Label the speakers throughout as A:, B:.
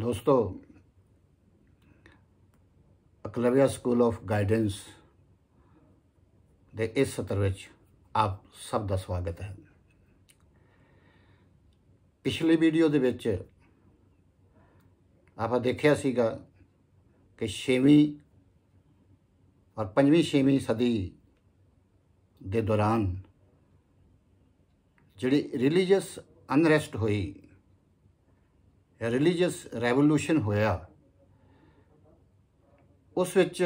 A: ਦੋਸਤੋ ਅਕਲਵਿਆ school of guidance ਦੇ ਇਸ ਸਤਰ ਵਿੱਚ ਆਪ ਸਭ ਦਾ ਸਵਾਗਤ ਹੈ ਪਿਛਲੇ ਵੀਡੀਓ ਦੇ ਵਿੱਚ ਆਪਾਂ ਦੇਖਿਆ ਸੀਗਾ ਕਿ 6ਵੀਂ ਔਰ 5ਵੀਂ 6ਵੀਂ ਸਦੀ ਦੇ ਦੌਰਾਨ ਜਿਹੜੀ ਰਿਲੀਜੀਅਸ ਅਨਰੈਸਟ ਹੋਈ ਰਿਲੀਜੀਅਸ ਰੈਵੋਲੂਸ਼ਨ ਹੋਇਆ ਉਸ ਵਿੱਚ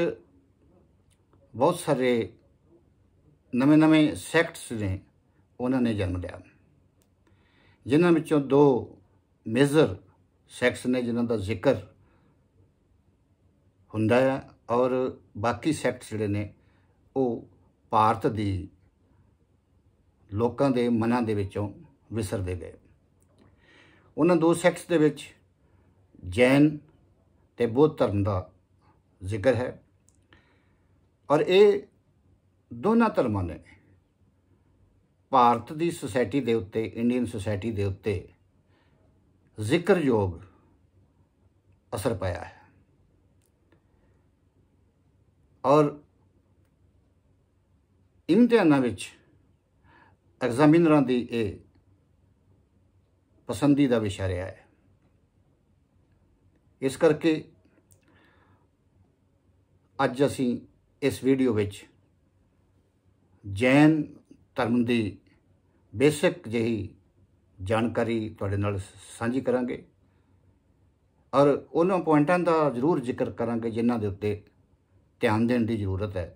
A: ਬਹੁਤ ਸਾਰੇ ਨਵੇਂ-ਨਵੇਂ ਸੈਕਟਸ ਨੇ ਉਹਨਾਂ ਨੇ ਜਨਮ ਲਿਆ ਜਿਨ੍ਹਾਂ ਵਿੱਚੋਂ ਦੋ ਮੇਜਰ ਸੈਕਟਸ ਨੇ ਜਿਨ੍ਹਾਂ ਦਾ ਜ਼ਿਕਰ ਹੁੰਦਾ ਹੈ ਔਰ ਬਾਕੀ ਸੈਕਟਸ ਜਿਹੜੇ ਨੇ ਉਹ ਭਾਰਤ ਦੀ ਲੋਕਾਂ ਦੇ ਮਨਾਂ ਦੇ ਵਿੱਚੋਂ ਵਿਸਰਦੇ ਗਏ ਉਹਨਾਂ ਦੋ ਸੈਕਟਸ ਦੇ ਵਿੱਚ ਜੈਨ ਤੇ ਬੋਧ ਧਰਮ ਦਾ ਜ਼ਿਕਰ ਹੈ ਔਰ ਇਹ ਦੋਨਾਂ ਧਰਮਾਂ ਨੇ ਭਾਰਤ ਦੀ ਸੋਸਾਇਟੀ ਦੇ ਉੱਤੇ ਇੰਡੀਅਨ ਸੋਸਾਇਟੀ ਦੇ ਉੱਤੇ ਜ਼ਿਕਰਯੋਗ ਅਸਰ ਪਾਇਆ ਹੈ ਔਰ ਇਮਤਿਹਾਨਾਂ ਵਿੱਚ ਐਗਜ਼ਾਮਿਨਰਾਂ ਦੀ ਇਹ ਪਸੰਦੀਦਾ ਵਿਸ਼ਾ ਰਿਹਾ ਹੈ ਇਸ ਕਰਕੇ ਅੱਜ ਅਸੀਂ ਇਸ ਵੀਡੀਓ ਵਿੱਚ ਜੈਨ ਧਰਮ ਦੀ ਬੇਸਿਕ ਜਿਹੀ ਜਾਣਕਾਰੀ ਤੁਹਾਡੇ ਨਾਲ ਸਾਂਝੀ ਕਰਾਂਗੇ ਔਰ ਉਹਨਾਂ ਪੁਆਇੰਟਾਂ ਦਾ ਜ਼ਰੂਰ ਜ਼ਿਕਰ ਕਰਾਂਗੇ ਜਿਨ੍ਹਾਂ ਦੇ ਉੱਤੇ ਧਿਆਨ ਦੇਣ ਦੀ ਜ਼ਰੂਰਤ ਹੈ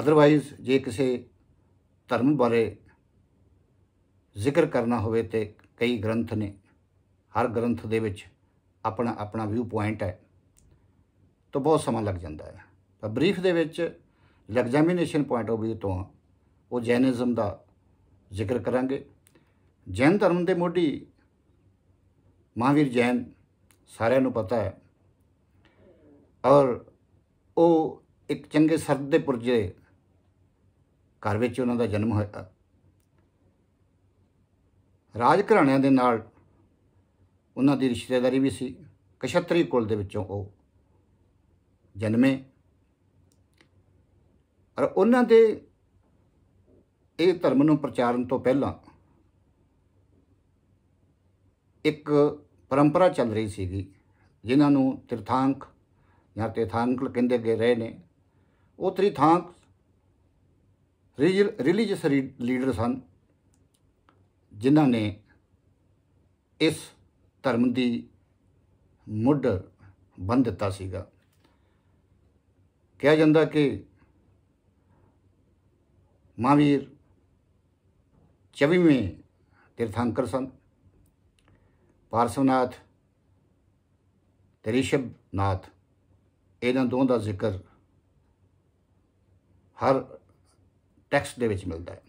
A: ਅਦਰਵਾਈਜ਼ ਜੇ ਕਿਸੇ ਧਰਮ ਬਾਰੇ ਜ਼ਿਕਰ ਕਰਨਾ ਹੋਵੇ ਤੇ ਕਈ ਗ੍ਰੰਥ ਨੇ ਹਰ ਗ੍ਰੰਥ ਦੇ ਵਿੱਚ ਆਪਣਾ ਆਪਣਾ ਵਿਊ ਪੁਆਇੰਟ ਹੈ ਤਾਂ ਬਹੁਤ ਸਮਾਂ ਲੱਗ ਜਾਂਦਾ ਹੈ ਤਾਂ ਬਰੀਫ ਦੇ ਵਿੱਚ ਲੈਗਜ਼ਾਮੀਨੇਸ਼ਨ ਪੁਆਇੰਟ ਆਫ ਵਿਊ ਤੋਂ ਉਹ ਜੈਨਿਜ਼ਮ ਦਾ ਜ਼ਿਕਰ ਕਰਾਂਗੇ ਜੈਨ ਧਰਮ ਦੇ ਮੋਢੀ ਮਹਾਵੀਰ ਜੈਨ ਸਾਰਿਆਂ ਨੂੰ ਪਤਾ ਹੈ ਔਰ ਉਹ ਇੱਕ ਚੰਗੇ ਸਰਦ ਦੇ ਪੁਰਜੇ ਘਰ ਵਿੱਚ ਉਹਨਾਂ ਦਾ ਜਨਮ ਹੋਇਆ ਰਾਜ ਘਰਾਣਿਆਂ ਦੇ ਨਾਲ ਉਹਨਾਂ ਦੀ ਰਿਸ਼ਤੇਦਾਰੀ ਵੀ ਸੀ ਕਸ਼ਤਰੀ ਕੁਲ ਦੇ ਵਿੱਚੋਂ ਉਹ ਜਨਮੇ ਔਰ ਉਹਨਾਂ ਦੇ ਇਹ ਧਰਮ ਨੂੰ ਪ੍ਰਚਾਰਨ ਤੋਂ ਪਹਿਲਾਂ ਇੱਕ ਪਰੰਪਰਾ ਚੱਲ ਰਹੀ ਸੀਗੀ ਜਿਨ੍ਹਾਂ ਨੂੰ ਤਿਰਥਾਂਕ ਜਾਂ ਤਿਰਥਾਂਕ ਕਹਿੰਦੇ ਗਏ ਰਹੇ ਨੇ ਉਹ ਤਿਰਥਾਂਕ ਰਿਲੀਜੀਅਸ ਲੀਡਰ ਸਨ ਜਿਨ੍ਹਾਂ ਨੇ ਇਸ ਧਰਮ ਦੀ ਮੁੱਢ ਬੰਦ ਦਿੱਤਾ ਸੀਗਾ ਕਿਹਾ ਜਾਂਦਾ ਕਿ ਮਾਵੀਰ 24ਵੇਂ ਤੀਰਥੰਕਰ ਸਨ ਪਾਰਸਵਨਾਥ ਤੇ ਇਹਨਾਂ ਦੋਹਾਂ ਦਾ ਜ਼ਿਕਰ ਹਰ ਟੈਕਸਟ ਦੇ ਵਿੱਚ ਮਿਲਦਾ ਹੈ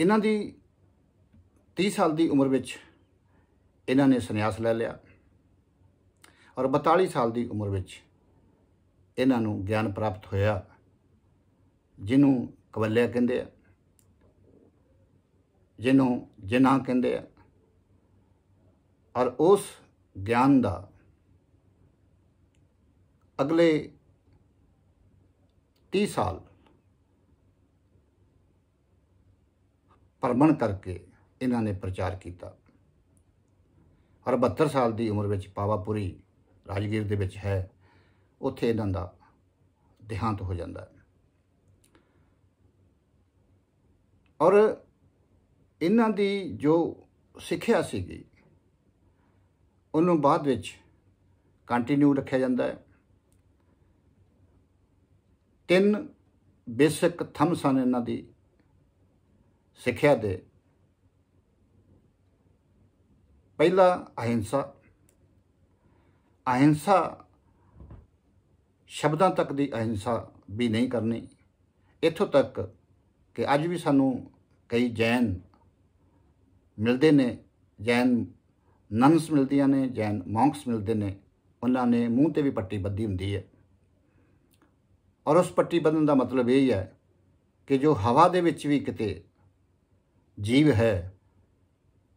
A: ਇਹਨਾਂ ਦੀ 30 ਸਾਲ ਦੀ ਉਮਰ ਵਿੱਚ ਇਹਨਾਂ ਨੇ ਸੰਨਿਆਸ ਲੈ ਲਿਆ ਔਰ 42 ਸਾਲ ਦੀ ਉਮਰ ਵਿੱਚ ਇਹਨਾਂ ਨੂੰ ਗਿਆਨ ਪ੍ਰਾਪਤ ਹੋਇਆ ਜਿਹਨੂੰ ਕਵੱਲਿਆ ਕਹਿੰਦੇ ਆ ਜਿਹਨੂੰ ਜਿਨਾ ਕਹਿੰਦੇ ਆ ਔਰ ਉਸ ਗਿਆਨ ਦਾ ਅਗਲੇ 30 ਸਾਲ ਪਰਮਣ ਕਰਕੇ ਇਹਨਾਂ ਨੇ ਪ੍ਰਚਾਰ ਕੀਤਾ ਹਰ 72 ਸਾਲ ਦੀ ਉਮਰ ਵਿੱਚ ਪਾਵਾਪੁਰੀ ਰਾਜਗੀਰ ਦੇ ਵਿੱਚ ਹੈ ਉੱਥੇ ਇਹਨਾਂ ਦਾ ਦੇਹਾਂਤ ਹੋ ਜਾਂਦਾ ਹੈ ਔਰ ਇਹਨਾਂ ਦੀ ਜੋ ਸਿੱਖਿਆ ਸੀਗੀ ਉਹਨੂੰ ਬਾਅਦ ਵਿੱਚ ਕੰਟੀਨਿਊ ਰੱਖਿਆ ਜਾਂਦਾ ਹੈ ਤਿੰਨ ਬੇਸਿਕ ਥੰਮਸ ਹਨ ਇਹਨਾਂ ਦੀ ਸਿੱਖਿਆ ਦੇ ਪਹਿਲਾ ਅਹਿੰਸਾ ਅਹਿੰਸਾ ਸ਼ਬਦਾਂ ਤੱਕ ਦੀ ਅਹਿੰਸਾ ਵੀ ਨਹੀਂ ਕਰਨੀ ਇੱਥੋਂ ਤੱਕ ਕਿ ਅੱਜ ਵੀ ਸਾਨੂੰ ਕਈ ਜੈਨ ਮਿਲਦੇ ਨੇ ਜੈਨ ਨੰਸ ਮਿਲਦੀਆਂ ਨੇ ਜੈਨ ਮੌਂਕਸ ਮਿਲਦੇ ਨੇ ਉਹਨਾਂ ਨੇ ਮੂੰਹ ਤੇ ਵੀ ਪੱਟੀ ਬੱਧੀ ਹੁੰਦੀ ਹੈ ਔਰ ਉਸ ਪੱਟੀ ਬੰਨਣ ਦਾ ਮਤਲਬ ਇਹ ਹੈ ਕਿ ਜੋ ਹਵਾ ਦੇ ਵਿੱਚ ਵੀ ਕਿਤੇ ਜੀਵ ਹੈ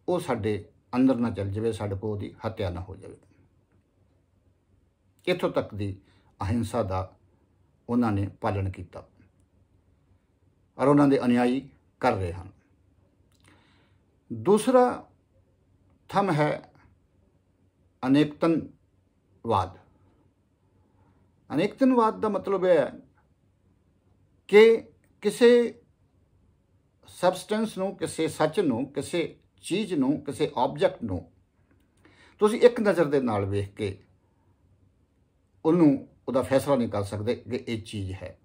A: ਉਹ ਸਾਡੇ ਅੰਦਰ ਨਾ ਚਲ ਜਾਵੇ ਸਾਡੇ ਕੋਲ ਉਹਦੀ ਹੱਤਿਆ ਨਾ ਹੋ ਜਾਵੇ ਇਥੋਂ ਤੱਕ ਦੀ ਅਹਿੰਸਾ ਦਾ ਉਹਨਾਂ ਨੇ ਪਾਲਣ ਕੀਤਾ ਔਰ ਉਹਨਾਂ ਦੇ ਅਨਿਆਈ ਕਰ ਰਹੇ ਹਨ ਦੂਸਰਾ ਥਮ ਹੈ ਅਨੇਕਤਨਵਾਦ ਅਨੇਕਤਨਵਾਦ ਦਾ ਮਤਲਬ ਹੈ ਕਿ ਕਿਸੇ ਸਬਸਟੈਂਸ ਨੂੰ ਕਿਸੇ ਸੱਚ ਨੂੰ ਕਿਸੇ ਚੀਜ਼ ਨੂੰ ਕਿਸੇ ਆਬਜੈਕਟ ਨੂੰ ਤੁਸੀਂ ਇੱਕ ਨਜ਼ਰ ਦੇ ਨਾਲ ਵੇਖ ਕੇ ਉਹਨੂੰ ਉਹਦਾ ਫੈਸਲਾ ਨਹੀਂ ਕਰ ਸਕਦੇ ਕਿ ਇਹ ਚੀਜ਼ ਹੈ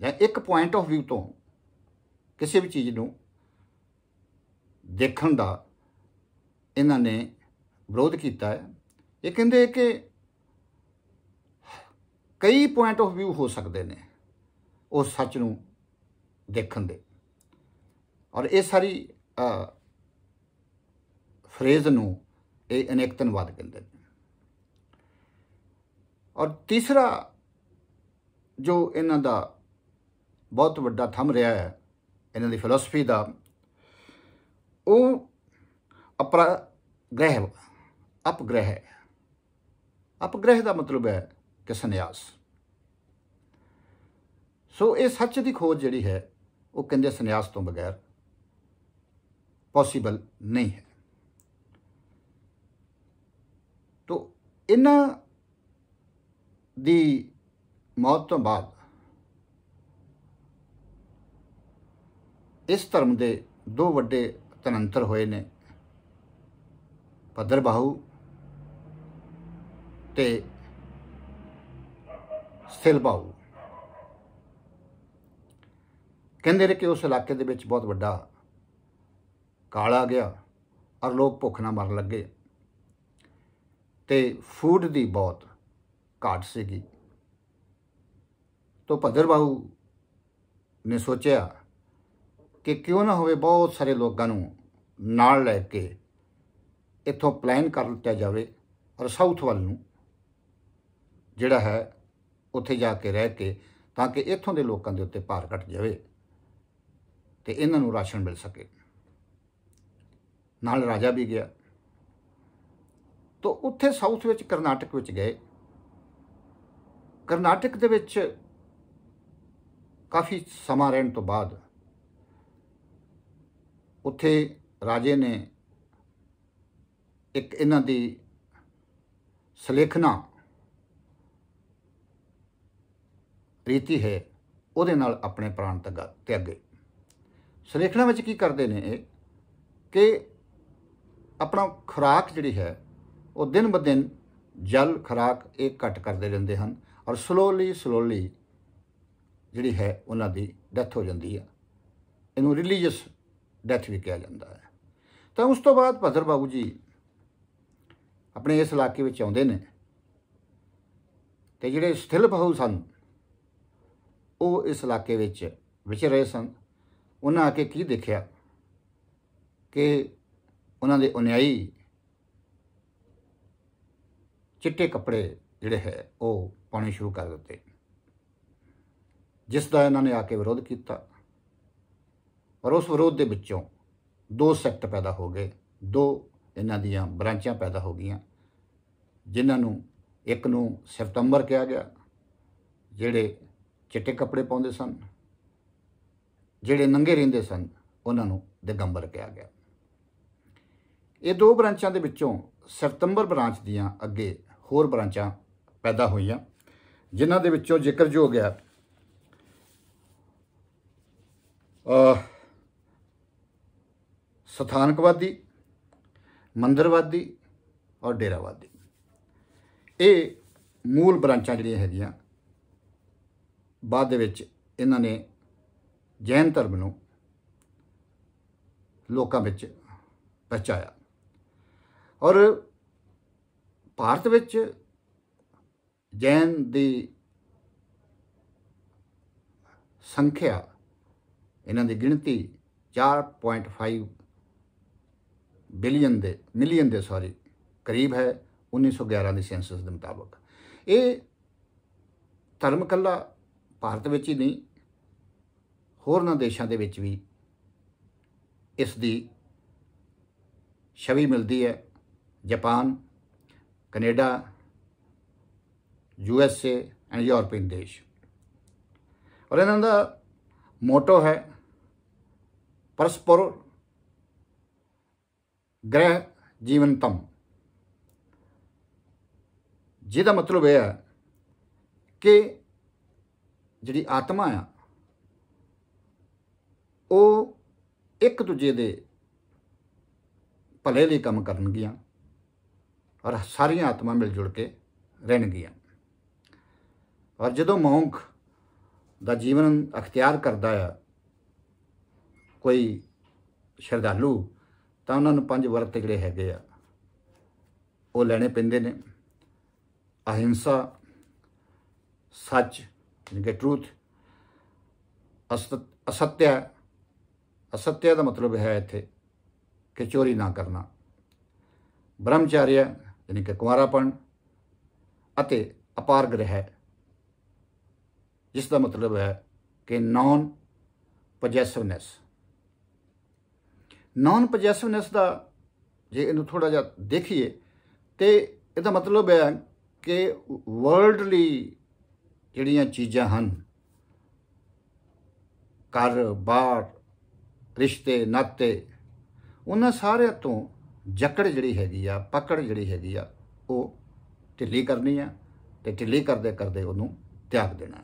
A: ਜਾਂ ਇੱਕ ਪੁਆਇੰਟ ਆਫ View ਤੋਂ ਕਿਸੇ ਵੀ ਚੀਜ਼ ਨੂੰ ਦੇਖਣ ਦਾ ਇਹਨਾਂ ਨੇ ਵਿਰੋਧ ਕੀਤਾ ਹੈ ਇਹ ਕਹਿੰਦੇ ਕਿ ਕਈ ਪੁਆਇੰਟ ਆਫ View ਹੋ ਸਕਦੇ ਨੇ ਉਹ ਸੱਚ ਨੂੰ ਦੇਖਣ ਦੇ ਔਰ ਇਹ ਸਾਰੀ ਫਰੇਜ਼ ਨੂੰ ਇਹ ਅਨੇਕਤਨਵਾਦ ਕਹਿੰਦੇ ਨੇ ਔਰ ਤੀਸਰਾ ਜੋ ਇਹਨਾਂ ਦਾ ਬਹੁਤ ਵੱਡਾ ਥੰਮ ਰਿਹਾ ਹੈ ਇਹਨਾਂ ਦੀ ਫਿਲਾਸਫੀ ਦਾ ਉਹ ਅਪਗ੍ਰਹਿ ਅਪਗ੍ਰਹਿ ਅਪਗ੍ਰਹਿ ਦਾ ਮਤਲਬ ਹੈ ਕਿ ਸੰਨਿਆਸ ਸੋ ਇਹ ਸੱਚ ਦੀ ਖੋਜ ਜਿਹੜੀ ਹੈ ਉਹ ਕਹਿੰਦੇ ਸੰਨਿਆਸ ਤੋਂ ਬਗੈਰ ਪੋਸੀਬਲ ਨਹੀਂ ਹੈ ਤੋਂ ਇਹਨਾਂ ਦੀ ਮੌਤ ਤੋਂ ਬਾਅਦ ਇਸ ਧਰਮ ਦੇ ਦੋ ਵੱਡੇ ਤਨੰਤਰ ਹੋਏ ਨੇ ਪਦਰ ਬਾਹੂ ਤੇ ਸਿਲ ਬਾਹੂ ਕਹਿੰਦੇ ਨੇ ਕਿ ਉਸ ਇਲਾਕੇ ਦੇ ਵਿੱਚ ਬਹੁਤ ਵੱਡਾ ਕਾਲ ਆ ਗਿਆ ਔਰ ਲੋਕ ਭੁੱਖ ਨਾਲ ਮਰਨ ਲੱਗੇ ਤੇ ਫੂਡ ਦੀ ਬਹੁਤ ਘਾਟ ਸੀਗੀ ਤੋਂ ਭਦਰ ਬਾਹੂ ਨੇ ਸੋਚਿਆ ਕਿ ਕਿਉਂ ਨਾ ਹੋਵੇ ਬਹੁਤ ਸਾਰੇ ਲੋਕਾਂ ਨੂੰ ਨਾਲ ਲੈ ਕੇ ਇੱਥੋਂ ਪਲਾਨ ਕਰ ਲਿਆ ਜਾਵੇ ਔਰ ਸਾਊਥ ਵੱਲ ਨੂੰ ਜਿਹੜਾ ਹੈ ਉੱਥੇ ਜਾ ਕੇ ਰਹਿ ਕੇ ਤਾਂ ਕਿ ਇੱਥੋਂ ਦੇ ਲੋਕਾਂ ਦੇ ਉੱਤੇ ਭਾਰ ਘਟ ਜਾਵੇ ਤੇ ਇਹਨਾਂ ਨੂੰ ਰਾਸ਼ਨ ਮਿਲ ਸਕੇ ਨਾਲ ਰਾਜਾ ਵੀ ਗਿਆ ਤੋਂ ਉੱਥੇ ਸਾਊਥ ਵਿੱਚ ਕਰਨਾਟਕ ਵਿੱਚ ਗਏ ਕਰਨਾਟਕ ਦੇ ਵਿੱਚ ਕਾਫੀ ਸਮਾਂ ਰਹਿਣ ਤੋਂ ਬਾਅਦ ਉੱਥੇ ਰਾਜੇ ਨੇ ਇੱਕ ਇਹਨਾਂ ਦੀ ਸਲੇਖਨਾ ਰੀਤੀ ਹੈ ਉਹਦੇ ਨਾਲ ਆਪਣੇ ਪ੍ਰਾਣ ਤਿਆਗੇ ਸਲੇਖਣਾ ਵਿੱਚ ਕੀ ਕਰਦੇ ਨੇ ਕਿ ਆਪਣਾ ਖੁਰਾਕ ਜਿਹੜੀ ਹੈ ਉਹ ਦਿਨ ਬ ਦਿਨ ਜਲ ਖੁਰਾਕ ਇਹ ਘਟ ਕਰਦੇ ਰਹਿੰਦੇ ਹਨ ਔਰ ਸਲੋਲੀ ਸਲੋਲੀ ਜਿਹੜੀ ਹੈ ਉਹਨਾਂ ਦੀ ਡੈਥ ਹੋ ਜਾਂਦੀ ਹੈ ਇਹਨੂੰ ਰਿਲੀਜੀਅਸ ਡੈਥ ਵੀ ਕਿਹਾ ਜਾਂਦਾ ਹੈ ਤਾਂ ਉਸ ਤੋਂ ਬਾਅਦ ਭਦਰ ਬਾਬੂ ਜੀ ਆਪਣੇ ਇਸ ਇਲਾਕੇ ਵਿੱਚ ਆਉਂਦੇ ਨੇ ਤੇ ਜਿਹੜੇ ਸਥਿਲ ਬਹੁ ਸਨ ਉਹ ਇਸ ਇਲਾਕੇ ਵਿੱਚ ਵਿਚਰੇ ਸਨ ਉਹਨਾਂ ਆ ਕੇ ਕੀ ਦੇਖਿਆ ਕਿ ਉਹਨਾਂ ਦੇ ਉਨਿਆਈ ਚਿੱਟੇ ਕੱਪੜੇ ਜਿਹੜੇ ਹੈ ਉਹ ਪਾਉਣੇ ਸ਼ੁਰੂ ਕਰ ਦਿੱਤੇ ਜਿਸ ਦਾ ਇਹਨਾਂ ਨੇ ਆ ਕੇ ਵਿਰੋਧ ਕੀਤਾ ਪਰ ਉਸ ਵਿਰੋਧ ਦੇ ਵਿੱਚੋਂ ਦੋ ਸੈਕਟ ਪੈਦਾ ਹੋ ਗਏ ਦੋ ਇਹਨਾਂ ਦੀਆਂ ਬ੍ਰਾਂਚਾਂ ਪੈਦਾ ਹੋ ਗਈਆਂ ਜਿਨ੍ਹਾਂ ਨੂੰ ਇੱਕ ਨੂੰ ਸਤੰਬਰ ਕਿਹਾ ਗਿਆ ਜਿਹੜੇ ਚਿੱਟੇ ਕੱਪੜੇ ਪਾਉਂਦੇ ਸਨ ਜਿਹੜੇ ਨੰਗੇ ਰਹਿੰਦੇ ਸਨ ਉਹਨਾਂ ਨੂੰ ਦਿਗੰਬਰ ਕਿਹਾ ਗਿਆ ਇਹ ਦੋ ਬ੍ਰਾਂਚਾਂ ਦੇ ਵਿੱਚੋਂ ਸਤੰਬਰ ਬ੍ਰਾਂਚ ਦੀਆਂ ਅੱਗੇ ਹੋਰ ਬ੍ਰਾਂਚਾਂ ਪੈਦਾ ਹੋਈਆਂ ਜਿਨ੍ਹਾਂ ਦੇ ਵਿੱਚੋਂ ਜ਼ਿਕਰ ਜੋ ਹੈ ਅ ਸਥਾਨਕਵਾਦੀ ਮੰਦਰਵਾਦੀ ਔਰ ਡੇਰਾਵਾਦੀ ਇਹ ਮੂਲ ਬ੍ਰਾਂਚਾਂ ਜਿਹੜੀਆਂ ਹੈਗੀਆਂ ਬਾਅਦ ਦੇ ਵਿੱਚ ਇਹਨਾਂ ਨੇ ਜੈਨ ਧਰਮ ਨੂੰ ਲੋਕਾਂ ਵਿੱਚ ਪਹੁੰਚਾਇਆ ਔਰ ਭਾਰਤ ਵਿੱਚ ਜੈਨ ਦੀ ਸੰਖਿਆ ਇਹਨਾਂ ਦੀ ਗਿਣਤੀ 4.5 ਬਿਲੀਅਨ ਦੇ ਮਿਲੀਅਨ ਦੇ ਸੌਰੀ ਕਰੀਬ ਹੈ 1911 ਦੀ ਸੈਂਸਸ ਦੇ ਮੁਤਾਬਕ ਇਹ ਧਰਮ ਕੱਲਾ ਭਾਰਤ ਵਿੱਚ ਹੀ ਨਹੀਂ ਹੋਰਨਾਂ ਦੇਸ਼ਾਂ ਦੇ ਵਿੱਚ ਵੀ ਇਸ ਦੀ ਛਵੀ ਮਿਲਦੀ ਹੈ Japan Canada U S A and European ਦੇਸ਼ ਔਰ ਇਹਨਾਂ ਦਾ ਮੋਟੋ ਹੈ ਪਰਸਪਰ ਗ੍ਰਹਿ ਜੀਵਨਤਮ ਜਿਹਦਾ ਮਤਲਬ ਇਹ ਹੈ ਕਿ ਜਿਹੜੀ ਆਤਮਾ ਆ ਉਹ ਇੱਕ ਦੂਜੇ ਦੇ ਭਲੇ ਲਈ ਕੰਮ ਕਰਨਗੀਆਂ ਔਰ ਸਾਰੀਆਂ ਆਤਮਾ ਮਿਲ ਜੁਲ ਕੇ ਰਹਿਣਗੀਆਂ ਔਰ ਜਦੋਂ ਮੌਂਕ ਦਾ ਜੀਵਨ ਅਖਤਿਆਰ ਕਰਦਾ ਹੈ ਕੋਈ ਸ਼ਰਧਾਲੂ ਤਾਂ ਉਹਨਾਂ ਨੂੰ ਪੰਜ ਵਰਤ ਜਿਹੜੇ ਹੈਗੇ ਆ ਉਹ ਲੈਣੇ ਪੈਂਦੇ ਨੇ ਅਹਿੰਸਾ ਸੱਚ ਯਾਨੀ ਕਿ ਟਰੂਥ ਅਸਤਿਆ ਅਸਤਿਆ ਦਾ ਮਤਲਬ ਹੈ ਇੱਥੇ ਕਿ ਚੋਰੀ ਨਾ ਕਰਨਾ ਬ੍ਰਹਮਚਾਰੀਆ ਯਾਨੀ ਕਿ ਕੁਮਾਰਾਪਣ ਅਤੇ ਅਪਾਰ ਗ੍ਰਹਿ ਜਿਸ ਦਾ ਮਤਲਬ ਹੈ ਕਿ ਨਾਨ ਪੋਜੈਸਿਵਨੈਸ ਨਾਨ ਪੋਜੈਸਿਵਨੈਸ ਦਾ ਜੇ ਇਹਨੂੰ ਥੋੜਾ ਜਿਹਾ ਦੇਖੀਏ ਤੇ ਇਹਦਾ ਮਤਲਬ ਹੈ ਕਿ ਵਰਲਡਲੀ ਜਿਹੜੀਆਂ ਚੀਜ਼ਾਂ ਹਨ ਕਾਰ ਬਾਰ ਰਿਸ਼ਤੇ ਨਾਤੇ ਉਹਨਾਂ ਸਾਰਿਆਂ ਤੋਂ ਜਕੜ ਜਿਹੜੀ ਹੈਗੀ ਆ ਪਕੜ ਜਿਹੜੀ ਹੈਗੀ ਆ ਉਹ ਢਿੱਲੀ ਕਰਨੀ ਆ ਤੇ ਢਿੱਲੀ ਕਰਦੇ ਕਰਦੇ ਉਹਨੂੰ ਤਿਆਗ ਦੇਣਾ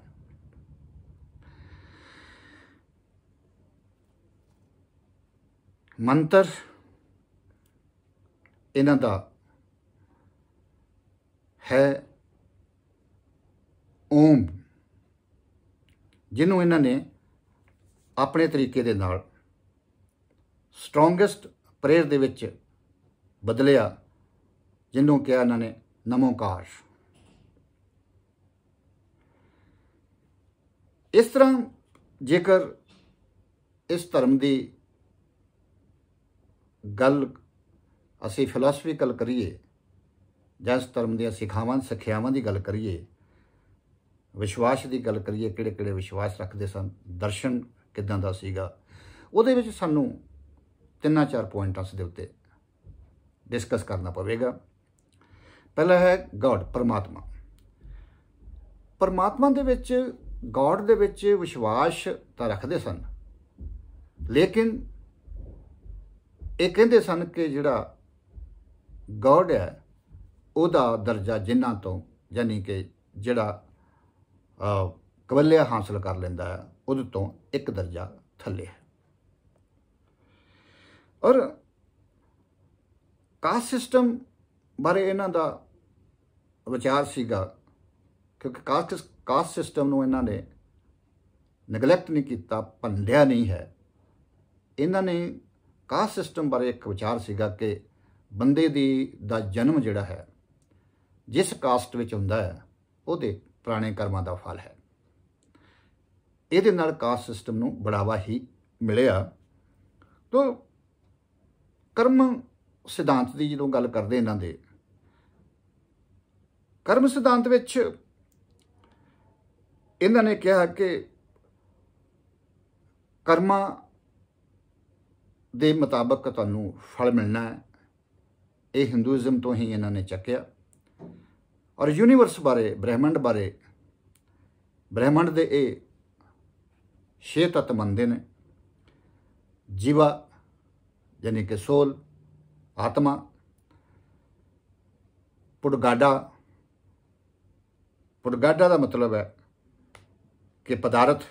A: ਮੰਤਰ ਇਹਨਾਂ ਦਾ ਹੈ ਓਮ ਜਿਹਨੂੰ ਇਹਨਾਂ ਨੇ ਆਪਣੇ ਤਰੀਕੇ ਦੇ ਨਾਲ ਸਟਰੋਂਗੇਸਟ ਪ੍ਰੇਅਰ ਦੇ ਵਿੱਚ ਬਦਲਿਆ ਜਿੰਨੂੰ ਕਿਹਾ ਇਹਨਾਂ ਨੇ ਨਮੋਕਾਰ ਇਸ ਤਰ੍ਹਾਂ ਜੇਕਰ ਇਸ ਧਰਮ ਦੀ ਗੱਲ ਅਸੀਂ ਫਿਲਾਸਫੀਕਲ ਕਰੀਏ ਜਾਂ ਇਸ ਧਰਮ ਦੀਆਂ ਸਿਖਾਵਾਂ ਸਿੱਖਿਆਵਾਂ ਦੀ ਗੱਲ ਕਰੀਏ ਵਿਸ਼ਵਾਸ ਦੀ ਗੱਲ ਕਰੀਏ ਕਿਹੜੇ ਕਿਹੜੇ ਵਿਸ਼ਵਾਸ ਰੱਖਦੇ ਸਨ ਦਰਸ਼ਨ ਕਿਦਾਂ ਦਾ ਸੀਗਾ ਉਹਦੇ ਵਿੱਚ ਸਾਨੂੰ ਤਿੰਨਾਂ ਚਾਰ ਪੁਆਇੰਟਾਂ ਦੇ ਉੱਤੇ ਡਿਸਕਸ ਕਰਨਾ ਪਵੇਗਾ ਪਹਿਲਾ ਹੈ ਗੋਡ ਪਰਮਾਤਮਾ ਪਰਮਾਤਮਾ ਦੇ ਵਿੱਚ ਗੋਡ ਦੇ ਵਿੱਚ ਵਿਸ਼ਵਾਸ ਤਾਂ ਰੱਖਦੇ ਸਨ ਲੇਕਿਨ ਇਹ ਕਹਿੰਦੇ ਸਨ ਕਿ ਜਿਹੜਾ ਗੋਡ ਹੈ ਉਹਦਾ ਦਰਜਾ ਜਿੰਨਾ ਤੋਂ ਯਾਨੀ ਕਿ ਜਿਹੜਾ ਕਵੱਲਿਆ ਹਾਸਲ ਕਰ ਲੈਂਦਾ ਹੈ ਉਹਦੇ ਤੋਂ ਇੱਕ ਦਰਜਾ ਥੱਲੇ ਹੈ ਔਰ ਕਾਸਟ ਸਿਸਟਮ ਬਾਰੇ ਇਹਨਾਂ ਦਾ ਵਿਚਾਰ ਸੀਗਾ ਕਿਉਂਕਿ ਕਾਸਟ ਕਾਸਟ ਸਿਸਟਮ ਨੂੰ ਇਹਨਾਂ ਨੇ ਨੈਗਲੈਕਟ ਨਹੀਂ ਕੀਤਾ ਭੰਡਿਆ ਨਹੀਂ ਹੈ ਇਹਨਾਂ ਨੇ ਕਾਸਟ ਸਿਸਟਮ ਬਾਰੇ ਇੱਕ ਵਿਚਾਰ ਸੀਗਾ ਕਿ ਬੰਦੇ ਦੀ ਦਾ ਜਨਮ ਜਿਹੜਾ ਹੈ ਜਿਸ ਕਾਸਟ ਵਿੱਚ ਹੁੰਦਾ ਹੈ ਉਹਦੇ ਪੁਰਾਣੇ ਕਰਮਾਂ ਦਾ ਫਲ ਹੈ ਇਹਦੇ ਨਾਲ ਕਾਸਟ ਸਿਸਟਮ ਨੂੰ ਬੜਾਵਾ ਹੀ ਮਿਲਿਆ ਤੋਂ ਕਰਮ ਸਿਧਾਂਤ ਦੀ ਜਦੋਂ ਗੱਲ ਕਰਦੇ ਇਹਨਾਂ ਦੇ ਕਰਮ ਸਿਧਾਂਤ ਵਿੱਚ ਇਹਨਾਂ ਨੇ ਕਿਹਾ ਕਿ ਕਰਮਾਂ ਦੇ ਮੁਤਾਬਕ ਤੁਹਾਨੂੰ ਫਲ ਮਿਲਣਾ ਹੈ ਇਹ ਹਿੰਦੂਇਜ਼ਮ ਤੋਂ ਹੀ ਇਹਨਾਂ ਨੇ ਚੱਕਿਆ ਔਰ ਯੂਨੀਵਰਸ ਬਾਰੇ ਬ੍ਰਹਿਮੰਡ ਬਾਰੇ ਬ੍ਰਹਿਮੰਡ ਦੇ ਇਹ ਛੇ ਤਤ ਮੰਨਦੇ ਨੇ ਜੀਵਾ ਯਾਨੀ ਕਿ ਸੋਲ ਆਤਮਾ ਪੁਰਗਾਡਾ ਪੁਰਗਾਡਾ ਦਾ ਮਤਲਬ ਹੈ ਕਿ ਪਦਾਰਥ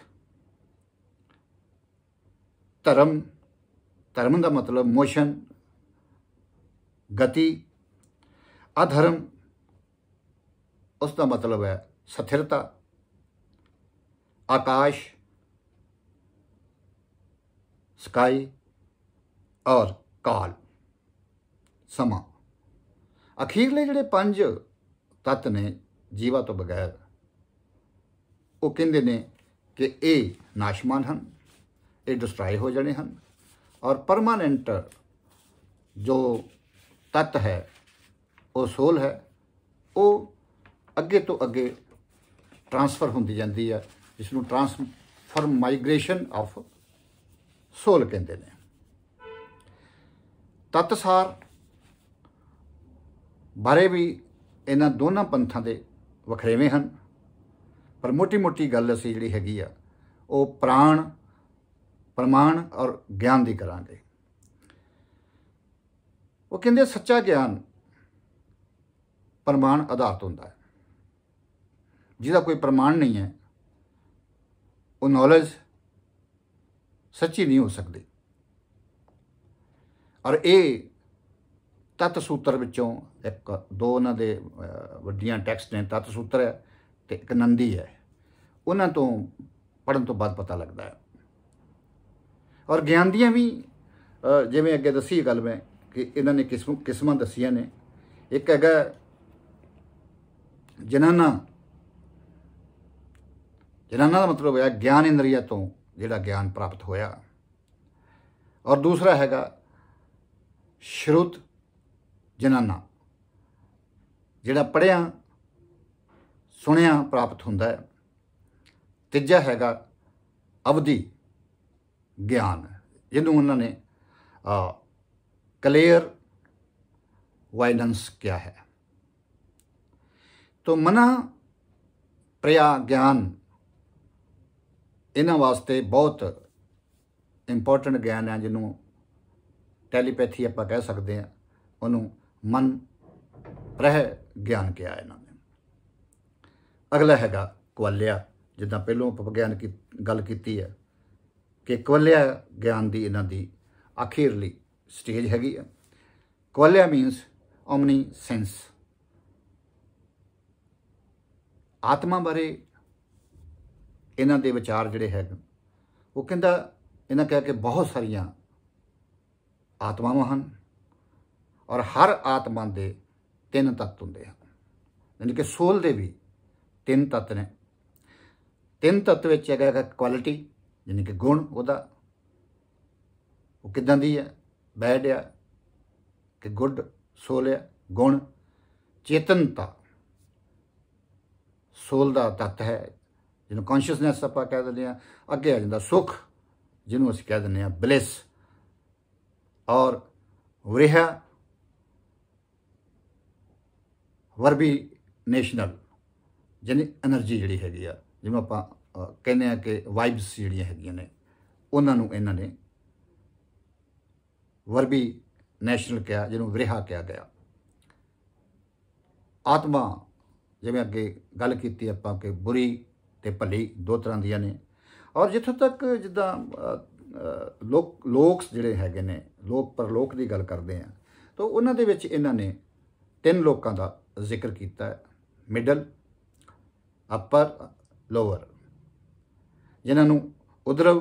A: ਧਰਮ ਧਰਮ ਦਾ ਮਤਲਬ ਮੋਸ਼ਨ ਗਤੀ ਅਧਰਮ ਉਸ ਦਾ ਮਤਲਬ ਹੈ ਸਥਿਰਤਾ ਆਕਾਸ਼ ਸਕਾਈ ਔਰ ਕਾਲ ਸਮਾਂ ਅਖੀਰਲੇ ਜਿਹੜੇ ਪੰਜ ਤਤ ਨੇ ਜੀਵਾ ਤੋਂ ਬਗੈਰ ਉਹ ਕਹਿੰਦੇ ਨੇ ਕਿ ਇਹ ਨਾਸ਼ਮਾਨ ਹਨ ਇਹ ਡਿਸਟਰਾਏ ਹੋ ਜਾਣੇ ਹਨ ਔਰ ਪਰਮਾਨੈਂਟ ਜੋ ਤਤ ਹੈ ਉਹ ਸੋਲ ਹੈ ਉਹ ਅੱਗੇ ਤੋਂ ਅੱਗੇ ਟਰਾਂਸਫਰ ਹੁੰਦੀ ਜਾਂਦੀ ਹੈ ਜਿਸ ਨੂੰ ਟਰਾਂਸਫਰ ਮਾਈਗ੍ਰੇਸ਼ਨ ਆਫ ਸੋਲ ਕਹਿੰਦੇ ਨੇ ਤਤਸਾਰ ਬਾਰੇ ਵੀ ਇਹਨਾਂ ਦੋਨਾਂ ਪੰਥਾਂ ਦੇ ਵਖਰੇਵੇਂ ਹਨ ਪਰ ਮੋਟੀ-ਮੋਟੀ ਗੱਲ ਅਸੀਂ ਜਿਹੜੀ ਹੈਗੀ ਆ ਉਹ ਪ੍ਰਾਣ ਪ੍ਰਮਾਣ ਔਰ ਗਿਆਨ ਦੀ ਕਰਾਂਗੇ ਉਹ ਕਹਿੰਦੇ ਸੱਚਾ ਗਿਆਨ ਪ੍ਰਮਾਣ ਆਧਾਰਤ ਹੁੰਦਾ ਹੈ ਜਿਹਦਾ ਕੋਈ ਪ੍ਰਮਾਣ ਨਹੀਂ ਹੈ ਉਹ ਨੌਲੇਜ ਸੱਚੀ ਨਹੀਂ ਹੋ ਸਕਦੀ ਔਰ ਇਹ ਤਤ ਸੂਤਰ ਵਿੱਚੋਂ ਇੱਕ ਦੋ ਉਹਨਾਂ ਦੇ ਵੱਡੀਆਂ ਟੈਕਸਟ ਨੇ ਤਤ ਸੂਤਰ ਹੈ ਤੇ ਇੱਕ ਨੰਦੀ ਹੈ ਉਹਨਾਂ ਤੋਂ ਪੜਨ ਤੋਂ ਬਾਅਦ ਪਤਾ ਲੱਗਦਾ ਹੈ ਔਰ ਗਿਆਨ ਦੀਆਂ ਵੀ ਜਿਵੇਂ ਅੱਗੇ ਦੱਸੀ ਗੱਲ ਮੈਂ ਕਿ ਇਹਨਾਂ ਨੇ ਕਿਸਮ ਕਿਸਮਾਂ ਦੱਸੀਆਂ ਨੇ ਇੱਕ ਹੈਗਾ ਜਨਾਨਾ ਜਨਾਨਾ ਦਾ ਮਤਲਬ ਹੋਇਆ ਗਿਆਨ ਇੰਦਰੀਆ ਤੋਂ ਜਿਹੜਾ ਗਿਆਨ ਪ੍ਰਾਪਤ ਹੋਇਆ ਔਰ ਦੂਸਰਾ ਹੈਗਾ ਸ਼ਰੁਤ ਜਨਾਨਾ ਜਿਹੜਾ ਪੜਿਆ ਸੁਣਿਆ ਪ੍ਰਾਪਤ ਹੁੰਦਾ ਹੈ ਤੀਜਾ ਹੈਗਾ ਅਵਧੀ ਗਿਆਨ ਇਹਨੂੰ ਉਹਨਾਂ ਨੇ ਕਲੀਅਰ ਵਾਇਲੈਂਸ ਕਿਹਾ ਹੈ ਤੋਂ ਮਨਾ ਪ੍ਰਿਆ ਗਿਆਨ ਇਹਨਾਂ ਵਾਸਤੇ ਬਹੁਤ ਇੰਪੋਰਟੈਂਟ ਗਿਆਨ ਹੈ ਜਿਹਨੂੰ ਟੈਲੀਪੈਥੀ ਆਪਾਂ ਕਹਿ ਸਕਦੇ ਹਾਂ ਉਹਨੂੰ ਮਨ ਰਹਿ ਗਿਆਨ ਕਿਹਾ ਇਹਨਾਂ ਨੇ ਅਗਲਾ ਹੈਗਾ ਕੁਵਲਿਆ ਜਿੱਦਾਂ ਪਹਿਲਾਂ ਉਪਵਿਗਿਆਨ ਕੀ ਗੱਲ ਕੀਤੀ ਹੈ ਕਿ ਕੁਵਲਿਆ ਗਿਆਨ ਦੀ ਇਹਨਾਂ ਦੀ ਅਖੀਰਲੀ ਸਟੇਜ ਹੈਗੀ ਹੈ ਕੁਵਲਿਆ ਮੀਨਸ ਓਮਨੀ ਸੈਂਸ ਆਤਮਾ ਬਾਰੇ ਇਹਨਾਂ ਦੇ ਵਿਚਾਰ ਜਿਹੜੇ ਹੈ ਉਹ ਕਹਿੰਦਾ ਇਹਨਾਂ ਕਹਿ ਕੇ ਬਹੁਤ ਸਾਰੀਆਂ ਆਤਮਾਵਾਂ ਹਨ ਔਰ ਹਰ ਆਤਮਾ ਦੇ ਤਿੰਨ ਤੱਤ ਹੁੰਦੇ ਹਨ ਯਾਨੀ ਕਿ ਸੋਲ ਦੇ ਵੀ ਤਿੰਨ ਤੱਤ ਨੇ ਤਿੰਨ ਤੱਤ ਵਿੱਚ ਹੈਗਾ ਕੁਆਲਿਟੀ ਯਾਨੀ ਕਿ ਗੁਣ ਉਹਦਾ ਉਹ ਕਿਦਾਂ ਦੀ ਹੈ ਬੈਡ ਆ ਕਿ ਗੁੱਡ ਸੋਲ ਹੈ ਗੁਣ ਚੇਤਨਤਾ ਸੋਲ ਦਾ ਤੱਤ ਹੈ ਜਿਹਨੂੰ ਕੌਨਸ਼ੀਅਸਨੈਸ ਆਪਾਂ ਕਹਿ ਦਿੰਦੇ ਆ ਅੱਗੇ ਆ ਜਾਂਦਾ ਸੁਖ ਜਿਹਨੂੰ ਅਸੀਂ ਕਹਿ ਦਿੰਦੇ ਆ ਬਲਿਸ ਔਰ ਵਿਰਹਾ ਵਰਬੀ ਨੈਸ਼ਨਲ ਜਿਹਨੇ એનર્ਜੀ ਜਿਹੜੀ ਹੈਗੀ ਆ ਜਿਵੇਂ ਆਪਾਂ ਕਹਿੰਦੇ ਆ ਕਿ ਵਾਈਬਸ ਜਿਹੜੀਆਂ ਹੈਗੀਆਂ ਨੇ ਉਹਨਾਂ ਨੂੰ ਇਹਨਾਂ ਨੇ ਵਰਬੀ ਨੈਸ਼ਨਲ ਕਿਹਾ ਜਿਹਨੂੰ ਵਿਰਹਾ ਕਿਹਾ ਗਿਆ ਆਤਮਾ ਜਿਵੇਂ ਅੱਗੇ ਗੱਲ ਕੀਤੀ ਆਪਾਂ ਕਿ ਬੁਰੀ ਤੇ ਭਲੀ ਦੋ ਤਰ੍ਹਾਂ ਦੀਆਂ ਨੇ ਔਰ ਜਿੱਥੋਂ ਤੱਕ ਜਿੱਦਾਂ ਲੋਕ ਲੋਕਸ ਜਿਹੜੇ ਹੈਗੇ ਨੇ ਲੋਕ ਪਰਲੋਕ ਦੀ ਗੱਲ ਕਰਦੇ ਆ ਤਾਂ ਉਹਨਾਂ ਦੇ ਵਿੱਚ ਇਹਨਾਂ ਨੇ ਤਿੰਨ ਲੋਕਾਂ ਦਾ ਜ਼ਿਕਰ ਕੀਤਾ ਹੈ ਮਿਡਲ ਅਪਰ ਲੋਅਰ ਜਿਨ੍ਹਾਂ ਨੂੰ ਉਧਰ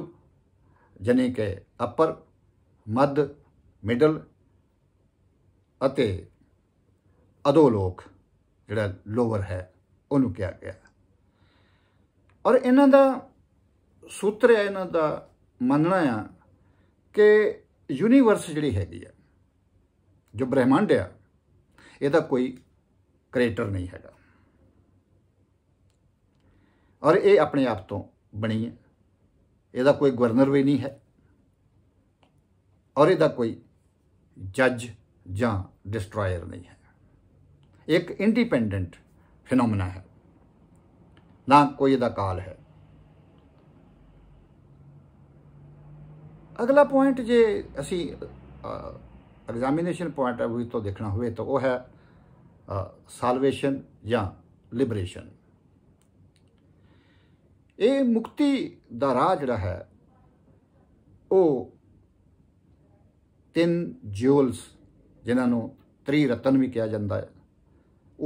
A: ਜਨੇ ਕੇ ਅਪਰ ਮੱਧ ਮਿਡਲ ਅਤੇ ਅਦੋ ਲੋਕ ਜਿਹੜਾ ਲੋਅਰ ਹੈ ਉਹਨੂੰ ਕਿਹਾ ਗਿਆ ਔਰ ਇਹਨਾਂ ਦਾ ਸੂਤਰ ਹੈ ਇਹਨਾਂ ਦਾ ਮੰਨਣਾ ਆ ਕਿ ਯੂਨੀਵਰਸ ਜਿਹੜੀ ਹੈਗੀ ਆ ਜੋ ਬ੍ਰਹਿਮੰਡ ਆ ਇਹਦਾ ਕੋਈ ਕ੍ਰੀਏਟਰ ਨਹੀਂ ਹੈਗਾ ਔਰ ਇਹ ਆਪਣੇ ਆਪ ਤੋਂ ਬਣੀ ਹੈ ਇਹਦਾ ਕੋਈ ਗਵਰਨਰ ਵੀ ਨਹੀਂ ਹੈ ਔਰ ਇਹਦਾ ਕੋਈ ਜੱਜ ਜਾਂ ਡਿਸਟਰੋਇਰ ਨਹੀਂ ਹੈ ਇੱਕ ਇੰਡੀਪੈਂਡੈਂਟ ਫੀਨੋਮਨਾ ਹੈ ਨਾ ਕੋਈ ਇਹਦਾ ਕਾਲ ਹੈ ਅਗਲਾ ਪੁਆਇੰਟ ਜੇ ਅਸੀਂ ਐਗਜ਼ਾਮੀਨੇਸ਼ਨ ਪੁਆਇੰਟ ਆ ਵੀ ਤੋਂ ਦੇਖਣਾ ਹੋਵੇ ਤਾਂ ਉਹ ਹੈ ਸਾਲਵੇਸ਼ਨ ਜਾਂ ਲਿਬਰੇਸ਼ਨ ਇਹ ਮੁਕਤੀ ਦਾ ਰਾਹ ਜਿਹੜਾ ਹੈ ਉਹ ਤਿੰਨ ਜਿਉਲਸ ਜਿਨ੍ਹਾਂ ਨੂੰ ਤ੍ਰੀ ਰਤਨ ਵੀ ਕਿਹਾ ਜਾਂਦਾ ਹੈ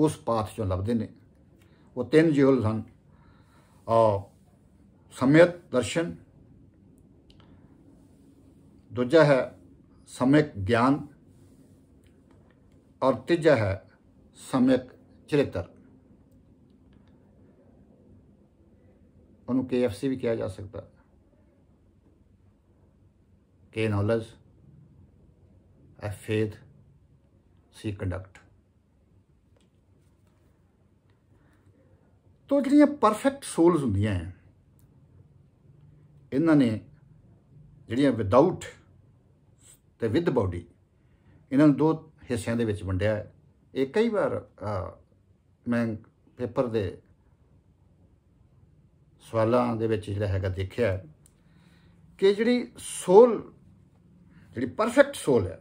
A: ਉਸ ਪਾਥ ਚੋਂ ਲੱਭਦੇ ਨੇ ਉਹ ਤਿੰਨ ਜਿਉਲਸ ਹਨ ਆ ਸਮਿਤ ਦਰਸ਼ਨ ਦੂਜਾ ਹੈ ਸਮਿਕ ਗਿਆਨ ਔਰ ਤੀਜਾ ਹੈ सम्यक चरित्र ਉਹਨੂੰ KFC ਵੀ ਕਿਹਾ ਜਾ ਸਕਦਾ ਕੇ ਨੌਲੇਜ ਐ ਫੇਥ ਸੀ ਕੰਡਕਟ ਤੋਂ ਜਿਹੜੀਆਂ ਪਰਫੈਕਟ ਸੋਲਸ ਹੁੰਦੀਆਂ ਐ ਇਹਨਾਂ ਨੇ ਜਿਹੜੀਆਂ ਵਿਦਆਊਟ ਤੇ ਵਿਦ ਬਾਡੀ ਇਹਨਾਂ ਨੂੰ ਦੋ ਹਿੱਸਿਆਂ ਦੇ ਵਿੱਚ ਵੰਡਿਆ ਹੈ ਇਹ ਕਈ ਵਾਰ ਮੈਂ ਪੇਪਰ ਦੇ ਸਵਾਲਾਂ ਦੇ ਵਿੱਚ ਜਿਹੜਾ ਹੈਗਾ ਦੇਖਿਆ ਕਿ ਜਿਹੜੀ ਸੋਲ ਜਿਹੜੀ ਪਰਫੈਕਟ ਸੋਲ ਹੈ